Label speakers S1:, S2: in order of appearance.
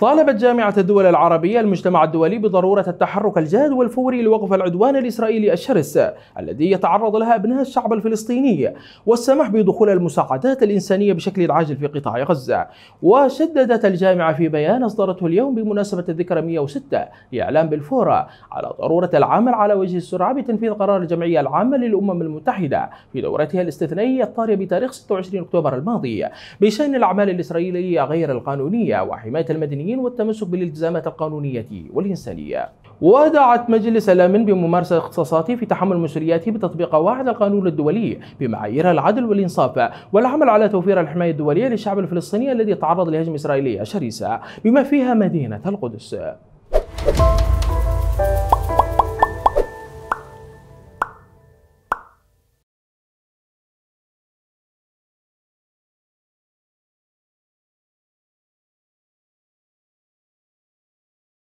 S1: طالبت جامعة الدول العربية المجتمع الدولي بضرورة التحرك الجاد والفوري لوقف العدوان الإسرائيلي الشرس الذي يتعرض لها أبناء الشعب الفلسطيني والسماح بدخول المساعدات الإنسانية بشكل عاجل في قطاع غزة وشددت الجامعة في بيان أصدرته اليوم بمناسبة الذكرى 106 لإعلام بالفورة على ضرورة العمل على وجه السرعة بتنفيذ قرار الجمعية العامة للأمم المتحدة في دورتها الاستثنائية الطارئة بتاريخ 26 أكتوبر الماضي بشأن الأعمال الإسرائيلية غير القانونية وحماية المدنيين القانونيين والتمسك بالالتزامات القانونية والإنسانية ودعت مجلس الأمن بممارسة اختصاصاته في تحمل مسؤولياته بتطبيق واحد القانون الدولي بمعايير العدل والإنصاف والعمل على توفير الحماية الدولية للشعب الفلسطيني الذي تعرض لهجمة إسرائيلية شرسة بما فيها مدينة القدس.